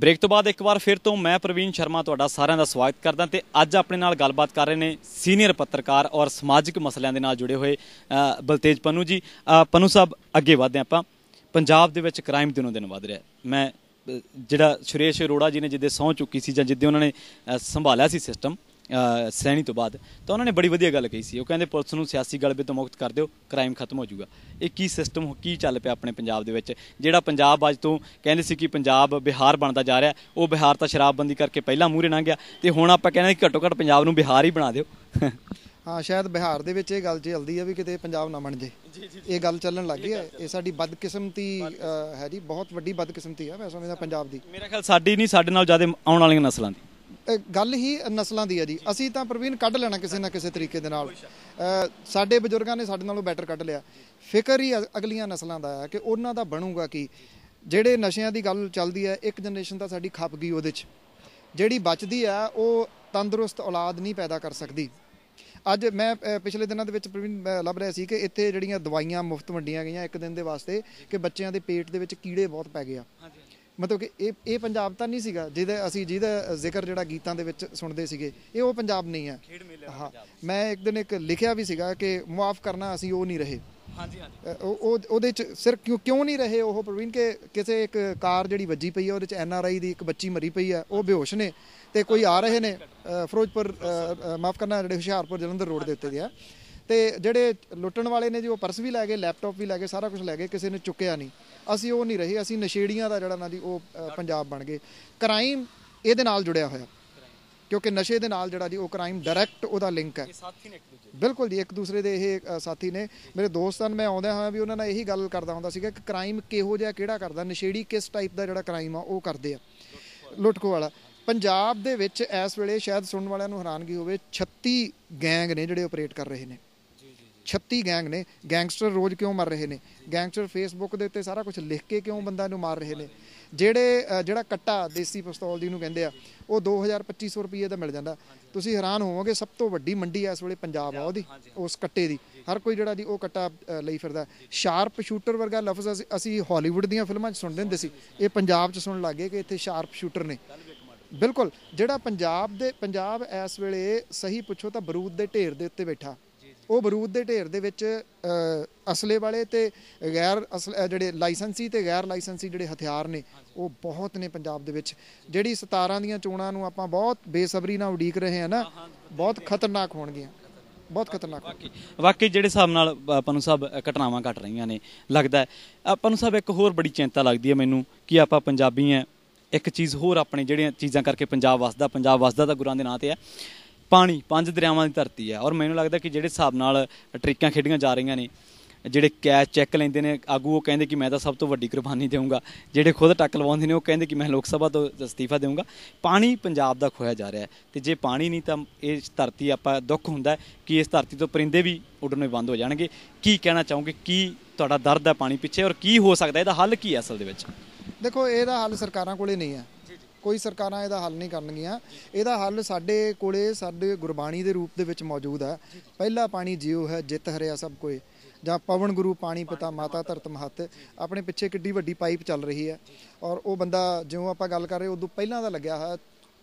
break ਤੋਂ ਬਾਅਦ ਇੱਕ ਵਾਰ ਫਿਰ ਤੋਂ ਮੈਂ ਪ੍ਰਵੀਨ ਸ਼ਰਮਾ ਤੁਹਾਡਾ ਸਾਰਿਆਂ ਦਾ ਸਵਾਗਤ ਕਰਦਾ ਤੇ ਅੱਜ ਆਪਣੇ ਨਾਲ ਗੱਲਬਾਤ ਕਰ ਰਹੇ ਨੇ ਸੀਨੀਅਰ ਪੱਤਰਕਾਰ ਔਰ ਸਮਾਜਿਕ ਮਸਲਿਆਂ ਦੇ ਨਾਲ ਜੁੜੇ ਹੋਏ ਬਲਤੇਜ ਪੰਨੂ ਜੀ ਪੰਨੂ ਸਾਹਿਬ ਅੱਗੇ ਵਧਦੇ ਆਪਾਂ ਪੰਜਾਬ ਦੇ ਵਿੱਚ ਕ੍ਰਾਈਮ ਦਿਨੋਂ ਦਿਨ ਵਧ ਰਿਹਾ ਮੈਂ ਜਿਹੜਾ ਸੁਰੇਸ਼ ਅਰੋੜਾ ਜੀ ਨੇ ਜਿੱਦੇ ਸੌਂ ਚੁੱਕੀ ਸੀ ਜਾਂ ਜਿੱਦੇ ਉਹਨਾਂ ਨੇ ਸੰਭਾਲਿਆ ਸੀ ਸਿਸਟਮ ਸੈਣੀ ਤੋਂ ਬਾਅਦ ਤਾਂ ਉਹਨਾਂ ਨੇ ਬੜੀ ਵਧੀਆ ਗੱਲ ਕਹੀ ਸੀ ਉਹ ਕਹਿੰਦੇ ਪੁਲਿਸ ਨੂੰ ਸਿਆਸੀ ਗਲਬੇ ਤੋਂ ਮੁਕਤ ਕਰ ਦਿਓ ਕ੍ਰਾਈਮ ਖਤਮ ਹੋ ਜਾਊਗਾ ਇਹ ਕੀ ਸਿਸਟਮ ਕੀ ਚੱਲ ਪਿਆ ਆਪਣੇ ਪੰਜਾਬ ਦੇ ਵਿੱਚ ਜਿਹੜਾ ਪੰਜਾਬ ਅੱਜ ਤੋਂ ਕਹਿੰਦੇ ਸੀ ਕਿ ਪੰਜਾਬ ਬਿਹਾਰ ਬਣਦਾ ਜਾ ਰਿਹਾ ਉਹ ਬਿਹਾਰ ਤਾਂ ਸ਼ਰਾਬਬੰਦੀ ਕਰਕੇ ਪਹਿਲਾਂ ਮੂਹਰੇ ਨਾ ਗਿਆ ਤੇ ਹੁਣ ਆਪਾਂ ਕਹਿੰਦੇ ਘੱਟੋ ਘੱਟ ਪੰਜਾਬ ਨੂੰ ਬਿਹਾਰ ਹੀ ਬਣਾ ਦਿਓ ਹਾਂ ਸ਼ਾਇਦ ਬਿਹਾਰ ਦੇ ਵਿੱਚ ਇਹ ਗੱਲ ਚੱਲਦੀ ਆ ਵੀ ਕਿਤੇ ਪੰਜਾਬ ਨਾ ਬਣ ਜੇ ਇਹ ਗੱਲ ਚੱਲਣ ਲੱਗ ਗਈ ਹੈ ਇਹ ਸਾਡੀ ਬਦਕਿਸਮਤੀ ਹੈ ਜੀ ਬਹੁਤ ਵੱਡੀ ਬਦਕਿਸਮਤੀ ਆ ਮੈਂ ਸਮਝਦਾ ਪੰਜਾਬ ਦੀ ਮੇਰਾ ਖਿਆਲ ਸਾਡੀ ਨਹੀਂ ਸਾਡੇ ਨਾਲ ਜ਼ਿਆਦਾ ਆਉਣ ਵਾਲੀਆਂ ਨਸਲਾਂ ਦੀ ਗੱਲ ਹੀ ਨਸਲਾਂ ਦੀ ਹੈ ਜੀ ਅਸੀਂ ਤਾਂ ਪ੍ਰਵੀਨ ਕੱਢ ਲੈਣਾ ਕਿਸੇ ਨਾ ਕਿਸੇ ਤਰੀਕੇ ਦੇ ਨਾਲ ਸਾਡੇ ਬਜ਼ੁਰਗਾਂ ਨੇ ਸਾਡੇ ਨਾਲੋਂ ਬੈਟਰ ਕੱਢ ਲਿਆ ਫਿਕਰ ਹੀ ਅਗਲੀਆਂ ਨਸਲਾਂ ਦਾ ਹੈ ਕਿ ਉਹਨਾਂ ਦਾ ਬਣੂਗਾ ਕੀ ਜਿਹੜੇ ਨਸ਼ਿਆਂ ਦੀ ਗੱਲ ਚੱਲਦੀ ਹੈ ਇੱਕ ਜਨਰੇਸ਼ਨ ਤਾਂ ਸਾਡੀ ਖੱਪ ਗਈ ਉਹਦੇ 'ਚ ਜਿਹੜੀ ਬਚਦੀ ਆ ਉਹ ਤੰਦਰੁਸਤ ਔਲਾਦ ਨਹੀਂ ਪੈਦਾ ਕਰ ਸਕਦੀ ਅੱਜ ਮੈਂ ਪਿਛਲੇ ਦਿਨਾਂ ਦੇ ਵਿੱਚ ਪ੍ਰਵੀਨ ਲੱਭ ਰਿਹਾ ਸੀ ਕਿ ਇੱਥੇ ਜਿਹੜੀਆਂ ਦਵਾਈਆਂ ਮੁਫਤ ਵੰਡੀਆਂ ਗਈਆਂ ਇੱਕ ਦਿਨ ਦੇ ਵਾਸਤੇ ਕਿ ਬੱਚਿਆਂ ਦੇ ਪੇਟ ਦੇ ਵਿੱਚ ਕੀੜੇ ਬਹੁਤ ਪੈ ਗਏ ਆ ਮਤਲਬ ਕਿ ਇਹ ਇਹ ਪੰਜਾਬ ਤਾਂ ਨਹੀਂ ਸੀਗਾ ਜਿਹਦੇ ਅਸੀਂ ਜਿਹਦਾ ਜ਼ਿਕਰ ਜਿਹੜਾ ਗੀਤਾਂ ਦੇ ਵਿੱਚ ਸੁਣਦੇ ਸੀਗੇ ਇਹ ਉਹ ਪੰਜਾਬ ਨਹੀਂ ਹੈ ਹਾਂ ਮੈਂ ਇੱਕ ਦਿਨ ਇੱਕ ਲਿਖਿਆ ਵੀ ਸੀਗਾ ਕਿ ਮਾਫ ਕਰਨਾ ਅਸੀਂ ਉਹ ਨਹੀਂ ਰਹੇ ਹਾਂਜੀ ਹਾਂਜੀ ਉਹ ਉਹਦੇ ਚ ਸਿਰ ਕਿਉਂ ਕਿਉਂ ਨਹੀਂ ਰਹੇ ਉਹ ਪ੍ਰਵੀਨ ਕਿ ਕਿਸੇ ਇੱਕ ਕਾਰ ਜਿਹੜੀ ਵੱਜੀ ਪਈ ਹੈ ਉਹਦੇ ਚ ਐਨ ਆਰ ਆਈ ਦੀ ਇੱਕ ਬੱਚੀ ਮਰੀ ਪਈ ਹੈ ਉਹ ਬੇਹੋਸ਼ ਨੇ ਤੇ ਕੋਈ ਆ ਰਹੇ ਨੇ ਫਿਰੋਜ਼ਪੁਰ ਮਾਫ ਕਰਨਾ ਜਿਹੜੇ ਹੁਸ਼ਿਆਰਪੁਰ ਜਲੰਧਰ ਰੋਡ ਦੇ ਉੱਤੇ ਦੇ ਆ ਤੇ ਜਿਹੜੇ ਲੁੱਟਣ ਵਾਲੇ ਨੇ ਜੀ ਉਹ ਪਰਸ ਵੀ ਲੈ ਗਏ ਲੈਪਟਾਪ ਵੀ ਲੈ ਗਏ ਸਾਰਾ ਕੁਝ ਲੈ ਗਏ ਕਿਸੇ ਨੇ ਚੁੱਕਿਆ ਨਹੀਂ ਅਸੀਂ ਉਹ ਨਹੀਂ ਰਹੇ ਅਸੀਂ ਨਸ਼ੇੜੀਆਂ ਦਾ ਜਿਹੜਾ ਨਾਲ ਦੀ ਉਹ ਪੰਜਾਬ ਬਣ ਗਏ ਕ੍ਰਾਈਮ ਇਹਦੇ ਨਾਲ ਜੁੜਿਆ ਹੋਇਆ ਕਿਉਂਕਿ ਨਸ਼ੇ ਦੇ ਨਾਲ ਜਿਹੜਾ ਜੀ ਉਹ ਕ੍ਰਾਈਮ ਡਾਇਰੈਕਟ ਉਹਦਾ ਲਿੰਕ ਹੈ ਬਿਲਕੁਲ ਜੀ ਇੱਕ ਦੂਸਰੇ ਦੇ ਇਹ ਸਾਥੀ ਨੇ ਮੇਰੇ ਦੋਸਤਾਂ ਮੈਂ ਆਉਂਦਾ ਹਾਂ ਵੀ ਉਹਨਾਂ ਨਾਲ ਇਹੀ ਗੱਲ ਕਰਦਾ ਹੁੰਦਾ ਸੀਗਾ ਕਿ ਕ੍ਰਾਈਮ ਕਿਹੋ ਜਿਹਾ ਕਿਹੜਾ ਕਰਦਾ ਨਸ਼ੇੜੀ ਕਿਸ ਟਾਈਪ ਦਾ ਜਿਹੜਾ ਕ੍ਰਾਈਮ ਆ ਉਹ ਕਰਦੇ ਆ ਲੁੱਟਕੋ ਵਾਲਾ ਪੰਜਾਬ ਦੇ ਵਿੱਚ ਇਸ ਵੇਲੇ ਸ਼ਾਇਦ ਸੁਣਨ ਵਾਲਿਆਂ ਨੂੰ ਹੈਰਾਨਗੀ ਹੋਵੇ 36 ਗੈਂਗ ਨੇ ਜਿਹੜੇ ਆਪਰੇਟ ਕਰ ਰਹੇ ਨੇ 36 ਗੈਂਗ ਨੇ ਗੈਂਗਸਟਰ ਰੋਜ਼ ਕਿਉਂ ਮਰ ਰਹੇ ਨੇ ਗੈਂਗਸਟਰ ਫੇਸਬੁੱਕ ਦੇ ਉੱਤੇ ਸਾਰਾ ਕੁਝ ਲਿਖ ਕੇ ਕਿਉਂ ਬੰਦਾ ਨੂੰ ਮਾਰ ਰਹੇ ਨੇ ਜਿਹੜੇ ਜਿਹੜਾ ਕੱਟਾ ਦੇਸੀ ਪਿਸਤੌਲ ਦੀ ਨੂੰ ਕਹਿੰਦੇ ਆ ਉਹ 2250 ਰੁਪਏ ਦਾ ਮਿਲ ਜਾਂਦਾ ਤੁਸੀਂ ਹੈਰਾਨ ਹੋਵੋਗੇ ਸਭ ਤੋਂ ਵੱਡੀ ਮੰਡੀ ਐ ਇਸ ਵੇਲੇ ਪੰਜਾਬ ਆ ਉਹਦੀ ਉਸ ਕੱਟੇ ਦੀ ਹਰ ਕੋਈ ਜਿਹੜਾ ਦੀ ਉਹ ਕੱਟਾ ਲਈ ਫਿਰਦਾ ਸ਼ਾਰਪ ਸ਼ੂਟਰ ਵਰਗਾ ਲਫ਼ਜ਼ ਅਸੀਂ ਹਾਲੀਵੁੱਡ ਦੀਆਂ ਫਿਲਮਾਂ 'ਚ ਸੁਣਦੇ ਹੁੰਦੇ ਸੀ ਇਹ ਪੰਜਾਬ 'ਚ ਸੁਣਨ ਲੱਗੇ ਕਿ ਇੱਥੇ ਸ਼ਾਰਪ ਸ਼ੂਟਰ ਨੇ ਬਿਲਕੁਲ ਜਿਹੜਾ ਪੰਜਾਬ ਦੇ ਪੰਜਾਬ ਇਸ ਵੇਲੇ ਸਹੀ ਪੁੱਛੋ ਤਾਂ ਬਰੂਦ ਦੇ ਢੇਰ ਦੇ ਉੱਤੇ ਬੈਠਾ ਉਹ ਬਰੂਦ ਦੇ ਢੇਰ ਦੇ ਵਿੱਚ ਅਸਲੇ ਵਾਲੇ ਤੇ ਗੈਰ ਅਸਲ ਜਿਹੜੇ ਲਾਇਸੈਂਸੀ ਤੇ ਗੈਰ ਲਾਇਸੈਂਸੀ ਜਿਹੜੇ ਹਥਿਆਰ ਨੇ ਉਹ ਬਹੁਤ ਨੇ ਪੰਜਾਬ ਦੇ ਵਿੱਚ ਜਿਹੜੀ 17 ਦੀਆਂ ਚੋਣਾਂ ਨੂੰ ਆਪਾਂ ਬਹੁਤ ਬੇਸਬਰੀ ਨਾਲ ਉਡੀਕ ਰਹੇ ਹਾਂ ਨਾ ਬਹੁਤ ਖਤਰਨਾਕ ਹੋਣਗੀਆਂ ਬਹੁਤ ਖਤਰਨਾਕ ਵਾਕਈ ਜਿਹੜੇ ਹਿਸਾਬ ਨਾਲ ਆਪਾਂ ਨੂੰ ਸਭ ਘਟਨਾਵਾਂ ਘਟ ਰਹੀਆਂ ਨੇ ਲੱਗਦਾ ਆਪਾਂ ਨੂੰ ਸਭ ਇੱਕ ਹੋਰ ਬੜੀ ਚਿੰਤਾ ਲੱਗਦੀ ਹੈ ਮੈਨੂੰ ਕਿ ਆਪਾਂ ਪੰਜਾਬੀ ਆ ਇੱਕ ਚੀਜ਼ ਹੋਰ ਆਪਣੇ ਜਿਹੜੀਆਂ ਚੀਜ਼ਾਂ ਕਰਕੇ ਪੰਜਾਬ ਵਸਦਾ ਪੰਜਾਬ ਵਸਦਾ ਤਾਂ ਗੁਰਾਂ ਦੇ ਨਾਂ ਤੇ ਆ ਪਾਣੀ ਪੰਜ ਦਰਿਆਵਾਂ ਦੀ ਧਰਤੀ ਹੈ ਔਰ ਮੈਨੂੰ ਲੱਗਦਾ ਕਿ ਜਿਹੜੇ ਹਿਸਾਬ ਨਾਲ ਟ੍ਰਿਕਾਂ ਖੇਡੀਆਂ ਜਾ ਰਹੀਆਂ ਨੇ ਜਿਹੜੇ ਕੈਚ ਚੈੱਕ ਲੈਂਦੇ ਨੇ ਆਗੂ ਉਹ ਕਹਿੰਦੇ ਕਿ ਮੈਂ ਤਾਂ ਸਭ ਤੋਂ ਵੱਡੀ ਕੁਰਬਾਨੀ ਦੇਵਾਂਗਾ ਜਿਹੜੇ ਖੁਦ ਟੱਕ ਲਵਾਉਂਦੇ ਨੇ ਉਹ ਕਹਿੰਦੇ ਕਿ ਮੈਂ ਲੋਕ ਸਭਾ ਤੋਂ ਅਸਤੀਫਾ ਦੇਵਾਂਗਾ ਪਾਣੀ ਪੰਜਾਬ ਦਾ ਖੋਇਆ ਜਾ ਰਿਹਾ ਹੈ ਤੇ ਜੇ ਪਾਣੀ ਨਹੀਂ ਤਾਂ ਇਹ ਧਰਤੀ ਆਪਾਂ ਦੁੱਖ ਹੁੰਦਾ ਕਿ ਇਸ ਧਰਤੀ ਤੋਂ ਪਰਿੰਦੇ ਵੀ ਉੱਡਣੇ ਬੰਦ ਹੋ ਜਾਣਗੇ ਕੀ ਕਹਿਣਾ ਚਾਹੋਗੇ ਕੀ ਤੁਹਾਡਾ ਦਰਦ ਹੈ ਪਾਣੀ ਪਿੱਛੇ ਔਰ ਕੀ ਹੋ ਸਕਦਾ ਇਹਦਾ ਹੱਲ ਕੀ ਹੈ ਅਸਲ ਦੇ ਵਿੱਚ ਦੇਖੋ ਇਹਦਾ ਹੱਲ ਸਰਕਾਰਾਂ ਕੋਲੇ ਨਹੀਂ ਹੈ ਕੋਈ ਸਰਕਾਰਾਂ ਇਹਦਾ ਹੱਲ ਨਹੀਂ ਕਰਨਗੀਆਂ ਇਹਦਾ ਹੱਲ ਸਾਡੇ ਕੋਲੇ ਸਾਡੇ ਗੁਰਬਾਣੀ ਦੇ ਰੂਪ ਦੇ ਵਿੱਚ ਮੌਜੂਦ ਹੈ ਪਹਿਲਾ ਪਾਣੀ ਜਿਉ ਹੈ ਜਿੱਤ ਹਰਿਆ ਸਭ ਕੋਏ ਜਾਂ ਪਵਨ ਗੁਰੂ ਪਾਣੀ ਪਤਾ ਮਾਤਾ ਧਰਤ ਮਹਤ ਆਪਣੇ ਪਿੱਛੇ ਕਿੱਡੀ ਵੱਡੀ ਪਾਈਪ ਚੱਲ ਰਹੀ ਹੈ ਔਰ ਉਹ ਬੰਦਾ ਜਿਉਂ ਆਪਾਂ ਗੱਲ ਕਰ ਰਹੇ ਉਦੋਂ ਪਹਿਲਾਂ ਦਾ ਲੱਗਿਆ ਹੋਇਆ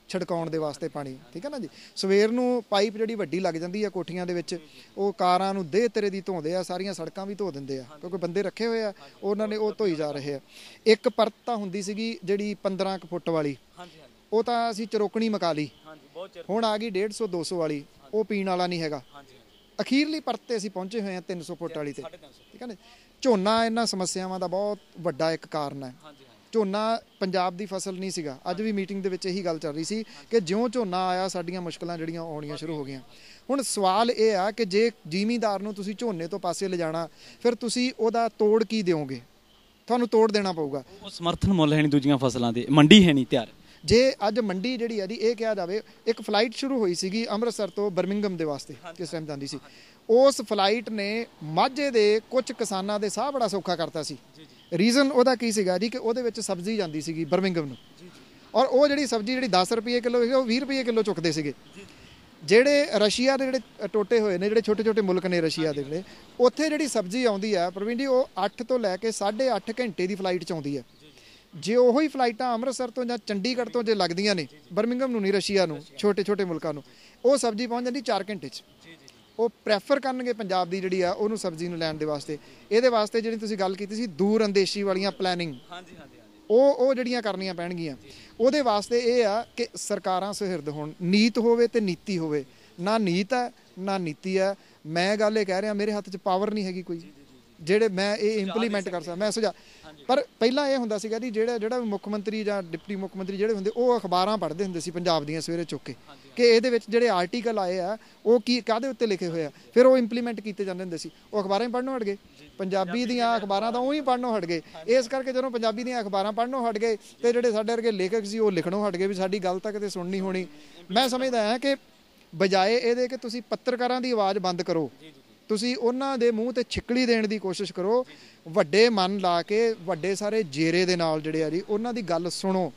ਛਿੜਕਾਉਣ ਦੇ ਵਾਸਤੇ ਪਾਣੀ ਠੀਕ ਹੈ ਨਾ ਜੀ ਸਵੇਰ ਨੂੰ ਪਾਈਪ ਜਿਹੜੀ ਵੱਡੀ ਲੱਗ ਜਾਂਦੀ ਆ ਕੋਠੀਆਂ ਦੇ ਵਿੱਚ ਉਹ ਕਾਰਾਂ ਨੂੰ ਦੇਹ ਤੇਰੇ ਦੀ ਧੋਂਦੇ ਆ ਸਾਰੀਆਂ ਸੜਕਾਂ ਵੀ ਧੋ ਦਿੰਦੇ ਆ ਕਿਉਂਕਿ ਬੰਦੇ ਰੱਖੇ ਹੋਏ ਆ ਉਹਨਾਂ ਨੇ ਉਹ ਧੋਈ ਜਾ ਰਹੇ ਆ ਇੱਕ ਪਰਤ ਤਾਂ ਹੁੰਦੀ ਸੀਗੀ ਜਿਹੜੀ 15 ਫੁੱਟ ਵਾਲੀ ਉਹ ਤਾਂ ਅਸੀਂ ਚਰੋਕਣੀ ਮਕਾ ਲਈ ਹੁਣ ਆ ਗਈ 150 200 ਵਾਲੀ ਉਹ ਪੀਣ ਵਾਲਾ ਨਹੀਂ ਹੈਗਾ ਅਖੀਰਲੀ ਪਰਤ ਤੇ ਅਸੀਂ ਪਹੁੰਚੇ ਹੋਏ ਆ 300 ਫੁੱਟ ਵਾਲੀ ਤੇ ਠੀਕ ਹੈ ਨਾ ਝੋਨਾ ਇਹਨਾਂ ਸਮੱਸਿਆਵਾਂ ਦਾ ਬਹੁਤ ਵੱਡਾ ਇੱਕ ਕਾਰਨ ਹੈ ਝੋਨਾ ਪੰਜਾਬ ਦੀ ਫਸਲ ਨਹੀਂ ਸੀਗਾ ਅੱਜ ਵੀ ਮੀਟਿੰਗ ਦੇ ਵਿੱਚ ਇਹੀ ਗੱਲ ਚੱਲ ਰਹੀ ਸੀ ਕਿ ਜਿਉਂ ਝੋਨਾ ਆਇਆ ਸਾਡੀਆਂ ਮੁਸ਼ਕਲਾਂ ਜਿਹੜੀਆਂ ਆਉਣੀਆਂ ਸ਼ੁਰੂ ਹੋ ਗਈਆਂ ਹੁਣ ਸਵਾਲ ਇਹ ਆ ਕਿ ਜੇ ਜ਼ਿਮੀਂਦਾਰ ਨੂੰ ਤੁਸੀਂ ਝੋਨੇ ਤੋਂ ਪਾਸੇ ਲਿਜਾਣਾ ਫਿਰ ਤੁਸੀਂ ਉਹਦਾ ਤੋੜ ਕੀ ਦਿਓਗੇ ਤੁਹਾਨੂੰ ਤੋੜ ਦੇਣਾ ਪਊਗਾ ਉਹ ਸਮਰਥਨ ਮੁੱਲ ਹੈ ਨਹੀਂ ਦੂਜੀਆਂ ਫਸਲਾਂ ਦੇ ਮੰਡੀ ਹੈ ਨਹੀਂ ਤਿਆਰ ਜੇ ਅੱਜ ਮੰਡੀ ਜਿਹੜੀ ਹੈ ਦੀ ਇਹ ਕਿਹਾ ਜਾਵੇ ਇੱਕ ਫਲਾਈਟ ਸ਼ੁਰੂ ਹੋਈ ਸੀਗੀ ਅੰਮ੍ਰਿਤਸਰ ਤੋਂ ਬਰਮਿੰਗਮ ਦੇ ਵਾਸਤੇ ਕਿਸ ਟਾਈਮ ਜਾਂਦੀ ਸੀ ਉਸ ਫਲਾਈਟ ਨੇ ਮਾਝੇ ਦੇ ਕੁਝ ਕਿਸਾਨਾਂ ਦੇ ਸਾਹ ਬੜਾ ਸੌਖਾ ਕਰਤਾ ਸੀ ਜੀ ਰੀਜ਼ਨ ਉਹਦਾ ਕੀ ਸੀਗਾ ਜੀ ਕਿ ਉਹਦੇ ਵਿੱਚ ਸਬਜ਼ੀ ਜਾਂਦੀ ਸੀਗੀ ਬਰਮਿੰਗਮ ਨੂੰ ਔਰ ਉਹ ਜਿਹੜੀ ਸਬਜ਼ੀ ਜਿਹੜੀ 10 ਰੁਪਏ ਕਿਲੋ ਸੀਗੀ ਉਹ 20 ਰੁਪਏ ਕਿਲੋ ਚੁੱਕਦੇ ਸੀਗੇ ਜਿਹੜੇ ਰਸ਼ੀਆ ਦੇ ਜਿਹੜੇ ਟੋਟੇ ਹੋਏ ਨੇ ਜਿਹੜੇ ਛੋਟੇ ਛੋਟੇ ਮੁਲਕ ਨੇ ਰਸ਼ੀਆ ਦੇ ਜਿਹੜੇ ਉੱਥੇ ਜਿਹੜੀ ਸਬਜ਼ੀ ਆਉਂਦੀ ਆ ਪ੍ਰਵੀਨ ਜੀ ਉਹ 8 ਤੋਂ ਲੈ ਕੇ 8.5 ਘੰਟੇ ਦੀ ਫਲਾਈਟ ਚ ਆਉਂਦੀ ਆ ਜੇ ਹੀ ਫਲਾਈਟਾਂ ਅੰਮ੍ਰਿਤਸਰ ਤੋਂ ਜਾਂ ਚੰਡੀਗੜ੍ਹ ਤੋਂ ਜੇ ਲੱਗਦੀਆਂ ਨੇ ਬਰਮਿੰਗਮ ਨੂੰ ਨਹੀਂ ਰਸ਼ੀਆ ਨੂੰ ਛੋਟੇ ਛੋਟੇ ਮੁਲਕਾਂ ਨੂੰ ਉਹ ਸਬਜ਼ੀ ਪਹੁੰਚ ਜਾਂਦੀ 4 ਘੰਟੇ 'ਚ ਜੀ ਉਹ ਪ੍ਰੈਫਰ ਕਰਨਗੇ ਪੰਜਾਬ ਦੀ ਜਿਹੜੀ ਆ ਉਹਨੂੰ ਸਬਜ਼ੀ ਨੂੰ ਲੈਣ ਦੇ ਵਾਸਤੇ ਇਹਦੇ ਵਾਸਤੇ ਜਿਹੜੀ ਤੁਸੀਂ ਗੱਲ ਕੀਤੀ ਸੀ ਦੂਰ ਅੰਦੇਸ਼ੀ ਵਾਲੀਆਂ ਪਲੈਨਿੰਗ ਹਾਂਜੀ ਹਾਂਜੀ ਉਹ ਉਹ ਜਿਹੜੀਆਂ ਕਰਨੀਆਂ ਪੈਣਗੀਆਂ ਉਹਦੇ ਵਾਸਤੇ ਇਹ ਆ ਕਿ ਸਰਕਾਰਾਂ ਸਹਿਰਦ ਹੋਣ ਨੀਤ ਹੋਵੇ ਤੇ ਨੀਤੀ ਹੋਵੇ ਨਾ ਨੀਤ ਹੈ ਨਾ ਨੀਤੀ ਹੈ ਮੈਂ ਗੱਲ ਇਹ ਕਹਿ ਰਿਹਾ ਮੇਰੇ ਹੱਥ 'ਚ ਪਾਵਰ ਨਹੀਂ ਹੈਗੀ ਕੋਈ ਜਿਹੜੇ ਮੈਂ ਇਹ ਇੰਪਲੀਮੈਂਟ ਕਰ ਸਕਦਾ ਮੈਂ ਸੁਝਾ ਪਰ ਪਹਿਲਾਂ ਇਹ ਹੁੰਦਾ ਸੀਗਾ ਜੀ ਜਿਹੜਾ ਜਿਹੜਾ ਮੁੱਖ ਮੰਤਰੀ ਜਾਂ ਡਿਪਟੀ ਮੁੱਖ ਮੰਤਰੀ ਜਿਹੜੇ ਹੁੰਦੇ ਉਹ ਅਖਬਾਰਾਂ ਪੜ੍ਹਦੇ ਹੁੰਦੇ ਸੀ ਪੰਜਾਬ ਦੀਆਂ ਸਵੇਰੇ ਚੁੱਕ ਕੇ ਕਿ ਇਹਦੇ ਵਿੱਚ ਜਿਹੜੇ ਆਰਟੀਕਲ ਆਏ ਆ ਉਹ ਕੀ ਕਾਦੇ ਉੱਤੇ ਲਿਖੇ ਹੋਏ ਆ ਫਿਰ ਉਹ ਇੰਪਲੀਮੈਂਟ ਕੀਤੇ ਜਾਂਦੇ ਹੁੰਦੇ ਸੀ ਉਹ ਅਖਬਾਰਾਂ ਹੀ ਪੜ੍ਹਨੋਂ ਹਟ ਗਏ ਪੰਜਾਬੀ ਦੀਆਂ ਅਖਬਾਰਾਂ ਤਾਂ ਉਹ ਹੀ ਪੜ੍ਹਨੋਂ ਹਟ ਗਏ ਇਸ ਕਰਕੇ ਜਦੋਂ ਪੰਜਾਬੀ ਦੀਆਂ ਅਖਬਾਰਾਂ ਪੜ੍ਹਨੋਂ ਹਟ ਗਏ ਤੇ ਜਿਹੜੇ ਸਾਡੇ ਵਰਗੇ ਲੇਖਕ ਸੀ ਉਹ ਲਿਖਣੋਂ ਹਟ ਗਏ ਵੀ ਸਾਡੀ ਗੱਲ ਤਾਂ ਕਿਤੇ ਸੁਣਨੀ ਹੋਣੀ ਮੈਂ ਸਮਝਦਾ ਹਾਂ ਕਿ ਬਜਾਏ ਇਹਦੇ ਕਿ ਤੁਸੀਂ ਪੱਤਰਕਾਰਾਂ ਦੀ ਆਵਾਜ਼ ਬੰਦ ਕਰੋ ਤੁਸੀਂ ਉਹਨਾਂ ਦੇ ਮੂੰਹ ਤੇ ਛਿੱਕੜੀ ਦੇਣ ਦੀ ਕੋਸ਼ਿਸ਼ ਕਰੋ ਵੱਡੇ ਮਨ ਲਾ ਕੇ ਵੱਡੇ ਸਾਰੇ ਜੇਰੇ ਦੇ ਨਾਲ ਜਿਹੜੇ ਆ ਜੀ ਉਹਨਾਂ ਦੀ ਗੱਲ ਸੁਣੋ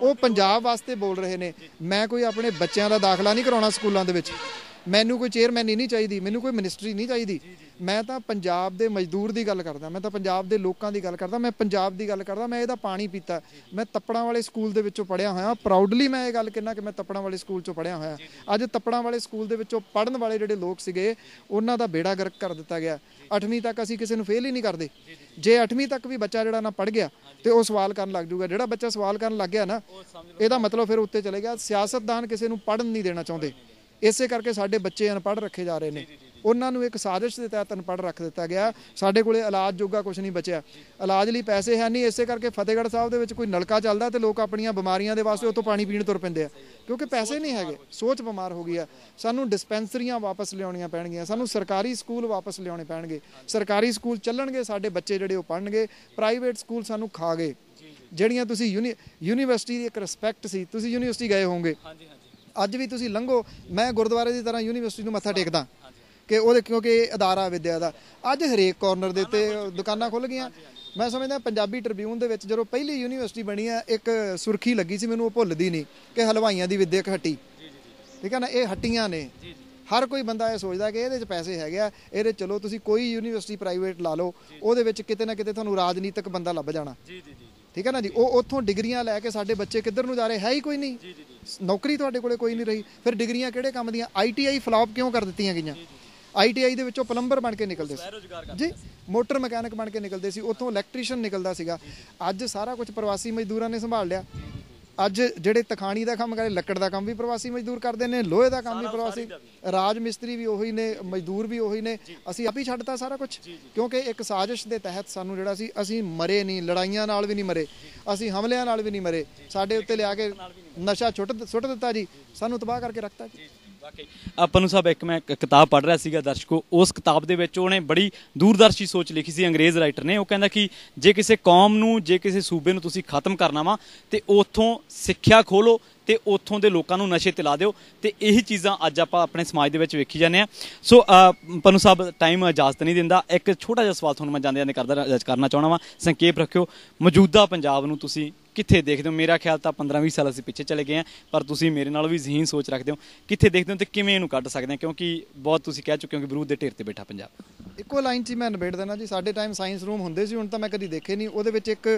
ਉਹ ਪੰਜਾਬ ਵਾਸਤੇ ਬੋਲ ਰਹੇ ਨੇ ਮੈਂ ਕੋਈ ਆਪਣੇ ਬੱਚਿਆਂ ਦਾ ਦਾਖਲਾ ਨਹੀਂ ਕਰਾਉਣਾ ਸਕੂਲਾਂ ਦੇ ਵਿੱਚ ਮੈਨੂੰ ਕੋਈ ਚੇਅਰਮੈਨ ਨਹੀਂ ਚਾਹੀਦੀ ਮੈਨੂੰ ਕੋਈ ਮਿਨਿਸਟਰੀ ਨਹੀਂ ਚਾਹੀਦੀ ਮੈਂ ਤਾਂ ਪੰਜਾਬ ਦੇ ਮਜ਼ਦੂਰ ਦੀ ਗੱਲ ਕਰਦਾ ਮੈਂ ਤਾਂ ਪੰਜਾਬ ਦੇ ਲੋਕਾਂ ਦੀ ਗੱਲ ਕਰਦਾ ਮੈਂ ਪੰਜਾਬ ਦੀ ਗੱਲ ਕਰਦਾ ਮੈਂ ਇਹਦਾ ਪਾਣੀ ਪੀਤਾ ਮੈਂ ਤੱਪੜਾਂ ਵਾਲੇ ਸਕੂਲ ਦੇ ਵਿੱਚੋਂ ਪੜਿਆ ਹੋਇਆ ਪ੍ਰਾਊਡਲੀ ਮੈਂ ਇਹ ਗੱਲ ਕਹਿੰਦਾ ਕਿ ਮੈਂ ਤੱਪੜਾਂ ਵਾਲੇ ਸਕੂਲ ਚੋਂ ਪੜਿਆ ਹੋਇਆ ਅੱਜ ਤੱਪੜਾਂ ਵਾਲੇ ਸਕੂਲ ਦੇ ਵਿੱਚੋਂ ਪੜਨ ਵਾਲੇ ਜਿਹੜੇ ਲੋਕ ਸੀਗੇ ਉਹਨਾਂ ਦਾ ਬੇੜਾ ਗਰਕ ਕਰ ਦਿੱਤਾ ਗਿਆ 8ਵੀਂ ਤੱਕ ਅਸੀਂ ਕਿਸੇ ਨੂੰ ਫੇਲ ਹੀ ਨਹੀਂ ਕਰਦੇ ਜੇ 8ਵੀਂ ਤੱਕ ਵੀ ਬੱਚਾ ਜਿਹੜਾ ਨਾ ਪੜ ਗਿਆ ਤੇ ਉਹ ਸਵਾਲ ਕਰਨ ਲੱਗ ਜਾਊਗਾ ਜਿਹੜਾ ਬੱਚਾ ਸਵਾਲ ਕਰਨ ਲੱਗ ਗਿਆ ਨਾ ਇਹਦਾ ਮਤਲਬ ਫਿਰ ਉੱਤੇ ਚਲੇ ਗਿਆ ਸਿਆਸਤਦਾਨ ਕਿਸੇ ਨੂੰ ਪੜਨ ਨਹੀਂ ਦੇਣਾ ਚਾਹੁੰਦੇ ਇਸੇ ਕਰਕੇ ਸਾਡੇ ਬੱਚੇ ਅਨਪੜ੍ਹ ਰੱਖੇ ਜਾ ਰਹੇ ਨੇ ਉਹਨਾਂ ਨੂੰ ਇੱਕ ਸਾਜ਼ਿਸ਼ ਦੇ ਤਹਿਤ ਅਨਪੜ੍ਹ ਰੱਖ ਦਿੱਤਾ ਗਿਆ ਸਾਡੇ ਕੋਲੇ ਇਲਾਜ ਜੋਗਾ ਕੁਝ ਨਹੀਂ ਬਚਿਆ ਇਲਾਜ ਲਈ ਪੈਸੇ ਹੈ ਨਹੀਂ ਇਸੇ ਕਰਕੇ ਫਤਿਹਗੜ੍ਹ ਸਾਹਿਬ ਦੇ ਵਿੱਚ ਕੋਈ ਨਲਕਾ ਚੱਲਦਾ ਤੇ ਲੋਕ ਆਪਣੀਆਂ ਬਿਮਾਰੀਆਂ ਦੇ ਵਾਸਤੇ ਉਤੋਂ ਪਾਣੀ ਪੀਣ ਤੁਰ ਪੈਂਦੇ ਆ ਕਿਉਂਕਿ ਪੈਸੇ ਨਹੀਂ ਹੈਗੇ ਸੋਚ ਬਿਮਾਰ ਹੋ ਗਈ ਆ ਸਾਨੂੰ ਡਿਸਪੈਂਸਰੀਆਂ ਵਾਪਸ ਲਿਆਉਣੀਆਂ ਪੈਣਗੀਆਂ ਸਾਨੂੰ ਸਰਕਾਰੀ ਸਕੂਲ ਵਾਪਸ ਲਿਆਉਣੇ ਪੈਣਗੇ ਸਰਕਾਰੀ ਸਕੂਲ ਚੱਲਣਗੇ ਸਾਡੇ ਬੱਚੇ ਜਿਹੜੇ ਉਹ ਪੜਨਗੇ ਪ੍ਰਾਈਵੇਟ ਸਕੂਲ ਸਾਨੂੰ ਖਾ ਗਏ ਜਿਹੜੀਆਂ ਤੁਸੀਂ ਯੂਨੀਵਰਸਿਟੀ ਦੀ ਇੱਕ ਰਿਸਪੈਕਟ ਸੀ ਤੁਸੀਂ ਯੂਨੀਵਰਸਿਟੀ ਗਏ ਹੋਵੋਗੇ ਹਾਂਜੀ ਅੱਜ ਵੀ ਤੁਸੀਂ ਲੰਘੋ ਮੈਂ ਗੁਰਦੁਆਰੇ ਦੀ ਤਰ੍ਹਾਂ ਯੂਨੀਵਰਸਿਟੀ ਨੂੰ ਮੱਥਾ ਟੇਕਦਾ ਕਿ ਉਹਦੇ ਕਿਉਂਕਿ ਅਦਾਰਾ ਵਿਦਿਆ ਦਾ ਅੱਜ ਹਰੇਕ ਕਾਰਨਰ ਦੇ ਉੱਤੇ ਦੁਕਾਨਾਂ ਖੁੱਲ ਗਈਆਂ ਮੈਂ ਸਮਝਦਾ ਪੰਜਾਬੀ ਟ੍ਰਿਬਿਊਨ ਦੇ ਵਿੱਚ ਜਦੋਂ ਪਹਿਲੀ ਯੂਨੀਵਰਸਿਟੀ ਬਣੀ ਆ ਇੱਕ ਸੁਰਖੀ ਲੱਗੀ ਸੀ ਮੈਨੂੰ ਉਹ ਭੁੱਲਦੀ ਨਹੀਂ ਕਿ ਹਲਵਾਈਆਂ ਦੀ ਵਿਦਿਅਕ ਹੱਟੀ ਠੀਕ ਹੈ ਨਾ ਇਹ ਹੱਟੀਆਂ ਨੇ ਹਰ ਕੋਈ ਬੰਦਾ ਇਹ ਸੋਚਦਾ ਕਿ ਇਹਦੇ 'ਚ ਪੈਸੇ ਹੈਗੇ ਆ ਇਹਦੇ ਚਲੋ ਤੁਸੀਂ ਕੋਈ ਯੂਨੀਵਰਸਿਟੀ ਪ੍ਰਾਈਵੇਟ ਲਾ ਲਓ ਉਹਦੇ ਵਿੱਚ ਕਿਤੇ ਨਾ ਕਿਤੇ ਤੁਹਾਨੂੰ ਰਾਜਨੀਤਿਕ ਬੰਦਾ ਲੱਭ ਜਾਣਾ ਜੀ ਜੀ ਜੀ ਠੀਕ ਹੈ ਨਾ ਜੀ ਉਹ ਉੱਥੋਂ ਡਿਗਰੀਆਂ ਲੈ ਕੇ ਸਾਡੇ ਬੱਚੇ ਕਿੱਧਰ ਨੂੰ ਜਾ ਰਹੇ ਹੈ ਹੀ ਕੋਈ ਨਹੀਂ ਨੌਕਰੀ ਤੁਹਾਡੇ ਕੋਲੇ ਕੋਈ ਨਹੀਂ ਰਹੀ ਫਿਰ ਡਿਗਰੀਆਂ ਕਿਹੜੇ ਕੰਮ ਦੀਆਂ ਆਈਟੀਆਈ ਫਲॉप ਕਿਉਂ ਕਰ ਦਿੱਤੀਆਂ ਗਈਆਂ ਆਈਟੀਆਈ ਦੇ ਵਿੱਚੋਂ ਪਲੰਬਰ ਬਣ ਕੇ ਨਿਕਲਦੇ ਸੀ ਜੀ ਮੋਟਰ ਮਕੈਨਿਕ ਬਣ ਕੇ ਨਿਕਲਦੇ ਸੀ ਉੱਥੋਂ ਇਲੈਕਟ੍ਰੀਸ਼ੀਅਨ ਨਿਕਲਦਾ ਸੀਗਾ ਅੱਜ ਸਾਰਾ ਕੁਝ ਪ੍ਰਵਾਸੀ ਮਜ਼ਦੂਰਾਂ ਨੇ ਸੰਭਾਲ ਲਿਆ ਅੱਜ ਜਿਹੜੇ ਤਖਾਣੀ ਦਾ ਕੰਮ ਕਰਦੇ ਲੱਕੜ ਦਾ ਕੰਮ ਵੀ ਪ੍ਰਵਾਸੀ ਮਜ਼ਦੂਰ ਕਰਦੇ ਨੇ ਲੋਹੇ ਦਾ ਕੰਮ ਵੀ ਪ੍ਰਵਾਸੀ ਰਾਜ ਮਿਸਤਰੀ ਵੀ ਉਹੀ ਨੇ ਮਜ਼ਦੂਰ ਵੀ ਉਹੀ ਨੇ ਅਸੀਂ ਆਪ ਹੀ ਛੱਡਤਾ ਸਾਰਾ ਕੁਝ ਕਿਉਂਕਿ ਇੱਕ ਸਾਜ਼ਿਸ਼ ਦੇ ਤਹਿਤ ਸਾਨੂੰ ਜਿਹੜਾ ਸੀ ਅਸੀਂ ਮਰੇ ਨਹੀਂ ਲੜਾਈਆਂ ਨਾਲ ਵੀ ਨਹੀਂ ਮਰੇ ਅਸੀਂ ਹਮਲਿਆਂ ਨਾਲ ਵੀ ਨਹੀਂ ਮਰੇ ਸਾਡੇ ਉੱਤੇ ਲਿਆ ਕੇ ਨਸ਼ਾ ਛੁੱਟ ਸੁੱਟ ਦਿੱਤਾ ਜੀ ਸਾਨੂੰ ਤਬਾਹ ਕਰਕੇ ਰੱਖਤਾ ਜੀ ਆਪਾਂ ਨੂੰ ਸਭ ਇੱਕ ਮੈਂ ਕਿਤਾਬ ਪੜ੍ਹ ਰਿਹਾ ਸੀਗਾ ਦਰਸ਼ਕੋ ਉਸ ਕਿਤਾਬ ਦੇ ਵਿੱਚ ਉਹਨੇ ਬੜੀ ਦੂਰਦਰਸ਼ੀ ਸੋਚ ਲਿਖੀ ਸੀ ਅੰਗਰੇਜ਼ ਰਾਈਟਰ ਨੇ ਉਹ ਕਹਿੰਦਾ ਕਿ ਜੇ ਕਿਸੇ ਕੌਮ ਨੂੰ ਜੇ ਕਿਸੇ ਸੂਬੇ ਨੂੰ ਤੁਸੀਂ ਖਤਮ ਕਰਨਾ ਵਾ ਤੇ ਉਥੋਂ ਸਿੱਖਿਆ ਖੋਲੋ ਤੇ ਉਥੋਂ ਦੇ ਲੋਕਾਂ ਨੂੰ ਨਸ਼ੇ ਤੇ ਲਾ ਦਿਓ ਤੇ ਇਹੀ ਚੀਜ਼ਾਂ ਅੱਜ ਆਪਾਂ ਆਪਣੇ ਸਮਾਜ ਦੇ ਵਿੱਚ ਵੇਖੀ ਜਾਂਦੇ ਆ ਸੋ ਨੂੰ ਸਾਹਿਬ ਟਾਈਮ ਇਜਾਜ਼ਤ ਨਹੀਂ ਦਿੰਦਾ ਇੱਕ ਛੋਟਾ ਜਿਹਾ ਸਵਾਲ ਤੁਹਾਨੂੰ ਮੈਂ ਜਾਂਦੇ ਜਾਂਦੇ ਕਰਦਾ ਕਰਨਾ ਚਾਹਣਾ ਵਾ ਸੰਖੇਪ ਰੱਖਿਓ ਮੌਜੂਦਾ ਪੰਜਾਬ ਨੂੰ ਤੁਸੀਂ ਕਿੱਥੇ ਦੇਖਦੇ ਹੋ ਮੇਰਾ ਖਿਆਲ ਤਾਂ 15-20 ਸਾਲ ਅਸੀਂ ਪਿੱਛੇ ਚਲੇ ਗਏ ਆ ਪਰ ਤੁਸੀਂ ਮੇਰੇ ਨਾਲ ਵੀ ਜ਼ਹੀਨ ਸੋਚ ਰੱਖਦੇ ਹੋ ਕਿੱਥੇ ਦੇਖਦੇ ਹੋ ਤੇ ਕਿਵੇਂ ਇਹਨੂੰ ਕੱਢ ਸਕਦੇ ਆ ਕਿਉਂਕਿ ਬਹੁਤ ਤੁਸੀਂ ਕਹਿ ਚੁੱਕੇ ਹੋ ਕਿ ਵਿਰੋਧ ਦੇ ਢੇਰ ਤੇ ਬੈਠਾ ਪੰਜਾਬ ਇੱਕੋ ਲਾਈਨ 'ਚ ਮੈਂ ਨਿਬੇੜ ਦੇਣਾ ਜੀ ਸਾਡੇ ਟਾਈਮ ਸਾਇੰਸ ਰੂਮ ਹੁੰਦੇ ਸੀ ਹੁਣ ਤਾਂ ਮੈਂ ਕਦੀ ਦੇਖੇ ਨਹੀਂ ਉਹਦੇ ਵਿੱਚ ਇੱਕ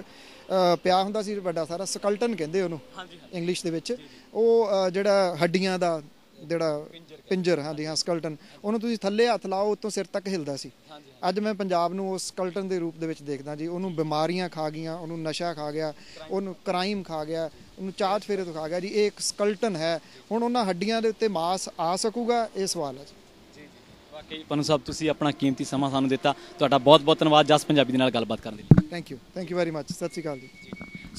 ਪਿਆ ਹੁੰਦਾ ਸੀ ਵੱਡਾ ਸਾਰਾ ਸਕਲਟਨ ਕਹਿੰਦੇ ਉਹਨੂੰ ਹਾਂਜੀ ਇੰਗਲਿਸ਼ ਦੇ ਵਿੱਚ ਉਹ ਜਿਹੜਾ ਹੱਡੀਆਂ ਦਾ ਜਿਹੜਾ ਪਿੰਜਰ ਹਾਂਜੀ ਹਾਂ ਸਕਲਟਨ ਉਹਨੂੰ ਤੁਸੀਂ ਥੱਲੇ ਹੱਥ ਲਾਓ ਉਤੋਂ ਸਿਰ ਤੱਕ ਹਿਲਦਾ ਸੀ ਅੱਜ ਮੈਂ ਪੰਜਾਬ ਨੂੰ ਉਸ ਸਕਲਟਨ ਦੇ ਰੂਪ ਦੇ ਵਿੱਚ ਦੇਖਦਾ ਜੀ ਉਹਨੂੰ ਬਿਮਾਰੀਆਂ ਖਾ ਗਈਆਂ ਉਹਨੂੰ ਨਸ਼ਾ ਖਾ ਗਿਆ ਉਹਨੂੰ ਕ੍ਰਾਈਮ ਖਾ ਗਿਆ ਉਹਨੂੰ ਚਾਟ ਫੇਰੇ ਤੋਂ ਖਾ ਗਿਆ ਜੀ ਇਹ ਇੱਕ ਸਕਲਟਨ ਹੈ ਹੁਣ ਉਹਨਾਂ ਹੱਡੀਆਂ ਦੇ ਉੱਤੇ ਮਾਸ ਆ ਸਕੂਗਾ ਇਹ ਸਵਾਲ ਹੈ ਜੀ ਜੀ ਵਾਕਈ ਪਨੂ ਸਾਹਿਬ ਤੁਸੀਂ ਆਪਣਾ ਕੀਮਤੀ ਸਮਾਂ ਸਾਨੂੰ ਦਿੱਤਾ ਤੁਹਾਡਾ ਬਹੁਤ ਬਹੁਤ ਧੰਨਵਾਦ ਜਸ ਪੰਜਾਬੀ ਦੇ ਨਾਲ ਗੱਲਬਾਤ ਕਰਨ ਦੇ ਲਈ thank you thank you very much Sat Sri ਅਕਾਲ ਜੀ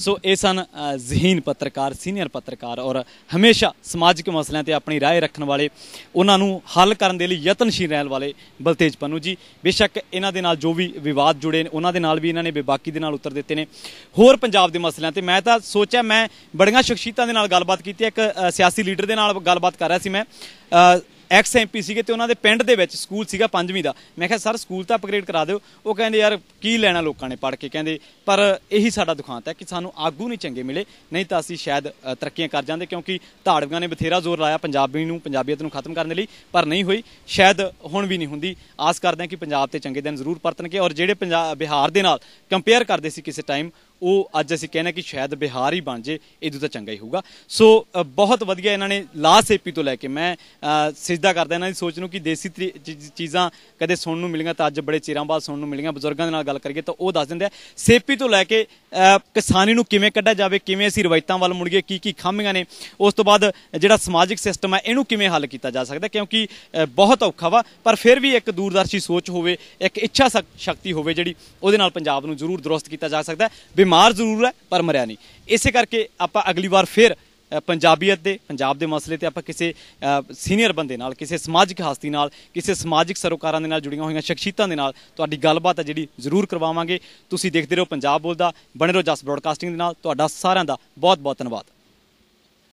ਸੋ ਇਹ ਸਨ ਜ਼ਹੀਨ ਪੱਤਰਕਾਰ ਸੀਨੀਅਰ ਪੱਤਰਕਾਰ ਔਰ ਹਮੇਸ਼ਾ ਸਮਾਜਿਕ ਮਸਲਿਆਂ ਤੇ ਆਪਣੀ رائے ਰੱਖਣ ਵਾਲੇ ਉਹਨਾਂ ਨੂੰ ਹੱਲ ਕਰਨ ਦੇ ਲਈ ਯਤਨਸ਼ੀਲ ਰਹਿਣ ਵਾਲੇ ਬਲਤੇਜ ਪੰਨੂ ਜੀ ਬੇਸ਼ੱਕ ਇਹਨਾਂ ਦੇ ਨਾਲ ਜੋ ਵੀ ਵਿਵਾਦ ਜੁੜੇ ਨੇ ਉਹਨਾਂ ਦੇ ਨਾਲ ਵੀ ਇਹਨਾਂ ਨੇ ਬੇਬਾਕੀ ਦੇ ਨਾਲ ਉੱਤਰ ਦਿੱਤੇ ਨੇ ਹੋਰ ਪੰਜਾਬ ਦੇ ਮਸਲਿਆਂ ਤੇ ਮੈਂ ਤਾਂ ਸੋਚਿਆ ਮੈਂ ਬੜੀਆਂ ਸ਼ਖਸੀਅਤਾਂ ਦੇ ਨਾਲ ਗੱਲਬਾਤ ਕੀਤੀ ਇੱਕ ਸਿਆਸੀ ਲੀਡਰ ਦੇ ਨਾਲ ਗੱਲਬਾਤ ਕਰ ਰਿਹਾ ਸੀ ਮੈਂ ਐਕਸ ਐਮਪੀ ਸੀਗੇ ਤੇ ਉਹਨਾਂ ਦੇ ਪਿੰਡ ਦੇ ਵਿੱਚ ਸਕੂਲ ਸੀਗਾ ਪੰਜਵੀਂ ਦਾ ਮੈਂ ਕਿਹਾ ਸਰ ਸਕੂਲ ਤਾਂ ਅਪਗ੍ਰੇਡ ਕਰਾ ਦਿਓ ਉਹ ਕਹਿੰਦੇ ਯਾਰ ਕੀ ਲੈਣਾ ਲੋਕਾਂ ਨੇ ਪੜ ਕੇ ਕਹਿੰਦੇ ਪਰ ਇਹੀ ਸਾਡਾ ਦੁਖਾਂਤ ਹੈ ਕਿ ਸਾਨੂੰ ਆਗੂ ਨਹੀਂ ਚੰਗੇ ਮਿਲੇ ਨਹੀਂ ਤਾਂ ਅਸੀਂ ਸ਼ਾਇਦ ਤਰੱਕੀਆਂ ਕਰ ਜਾਂਦੇ ਕਿਉਂਕਿ ਧਾੜਵੀਆਂ ਨੇ ਬਥੇਰਾ ਜ਼ੋਰ ਲਾਇਆ ਪੰਜਾਬੀ ਨੂੰ ਪੰਜਾਬੀਅਤ ਨੂੰ ਖਤਮ ਕਰਨ ਦੇ ਲਈ ਪਰ ਨਹੀਂ ਹੋਈ ਸ਼ਾਇਦ ਹੁਣ ਵੀ ਨਹੀਂ ਹੁੰਦੀ ਆਸ ਕਰਦੇ ਹਾਂ ਕਿ ਪੰਜਾਬ ਤੇ ਚੰਗੇ ਦਿਨ ਜ਼ਰੂਰ ਪਰਤਣਗੇ ਔਰ ਜਿਹੜੇ ਪੰਜਾਬ ਬਿਹਾਰ ਦੇ ਨਾਲ ਕੰਪੇਅਰ ਕਰਦੇ ਸੀ ਕਿਸੇ ਟਾਈਮ ਉਹ ਅੱਜ ਅਸੀਂ ਕਹਿੰਦੇ ਕਿ ਸ਼ਾਇਦ ਬਿਹਾਰ ਹੀ ਬਣ ਜੇ ਇਦੋਂ ਤਾਂ ਚੰਗਾ ਹੀ ਹੋਊਗਾ ਸੋ ਬਹੁਤ ਵਧੀਆ ਇਹਨਾਂ ਨੇ ਲਾਸ ਏਪੀ ਤੋਂ ਲੈ ਕੇ ਮੈਂ ਸਿਜਦਾ ਕਰਦਾ ਇਹਨਾਂ ਦੀ ਸੋਚ ਨੂੰ ਕਿ ਦੇਸੀ ਚੀਜ਼ਾਂ ਕਦੇ ਸੁਣਨ ਨੂੰ ਮਿਲੀਆਂ ਤਾਂ ਅੱਜ ਬੜੇ ਚਿਰਾਂ ਬਾਅਦ ਸੁਣਨ ਨੂੰ ਮਿਲੀਆਂ ਬਜ਼ੁਰਗਾਂ ਦੇ ਨਾਲ ਗੱਲ ਕਰੀਏ ਤਾਂ ਉਹ ਦੱਸ ਦਿੰਦੇ ਆ ਸੇਪੀ ਤੋਂ ਲੈ ਕੇ ਕਿਸਾਨੀ ਨੂੰ ਕਿਵੇਂ ਕੱਢਿਆ ਜਾਵੇ ਕਿਵੇਂ ਅਸੀਂ ਰਵਾਇਤਾਂ ਵੱਲ ਮੁੜੀਏ ਕੀ ਕੀ ਖਾਮੀਆਂ ਨੇ ਉਸ ਤੋਂ ਬਾਅਦ ਜਿਹੜਾ ਸਮਾਜਿਕ ਸਿਸਟਮ ਹੈ ਇਹਨੂੰ ਕਿਵੇਂ ਹੱਲ ਕੀਤਾ ਜਾ ਸਕਦਾ ਕਿਉਂਕਿ ਬਹੁਤ ਔਖਾ ਵਾ ਪਰ ਫਿਰ ਵੀ ਇੱਕ ਦੂਰਦਰਸ਼ੀ ਸੋਚ ਹੋਵੇ ਇੱਕ ਇੱਛਾ ਸ਼ਕਤੀ ਹੋਵੇ ਜਿਹੜੀ ਉਹਦੇ ਨਾਲ ਪੰਜਾਬ ਨੂੰ ਜ਼ਰੂਰ ਦਰੁਸਤ ਕੀਤਾ ਜਾ ਸਕਦਾ ਵੀ ਬਿਮਾਰ ਜ਼ਰੂਰ ਹੈ ਪਰ ਮਰਿਆ ਨਹੀਂ ਇਸੇ ਕਰਕੇ ਆਪਾਂ ਅਗਲੀ ਵਾਰ ਫੇਰ ਪੰਜਾਬੀਅਤ ਦੇ ਪੰਜਾਬ ਦੇ ਮਸਲੇ ਤੇ ਆਪਾਂ ਕਿਸੇ ਸੀਨੀਅਰ ਬੰਦੇ ਨਾਲ ਕਿਸੇ ਸਮਾਜਿਕ ਹਸਤੀ ਨਾਲ ਕਿਸੇ ਸਮਾਜਿਕ ਸਰੋਕਾਰਾਂ ਦੇ ਨਾਲ ਜੁੜੀਆਂ ਹੋਈਆਂ ਸ਼ਖਸੀਅਤਾਂ ਦੇ ਨਾਲ ਤੁਹਾਡੀ ਗੱਲਬਾਤ ਹੈ ਜਿਹੜੀ ਜ਼ਰੂਰ ਕਰਵਾਵਾਂਗੇ ਤੁਸੀਂ ਦੇਖਦੇ ਰਹੋ ਪੰਜਾਬ ਬੋਲਦਾ ਬਣੇ ਰਹੋ ਜਸ ਬ੍ਰੌਡਕਾਸਟਿੰਗ ਦੇ ਨਾਲ ਤੁਹਾਡਾ ਸਾਰਿਆਂ ਦਾ ਬਹੁਤ ਬਹੁਤ ਧੰਨਵਾਦ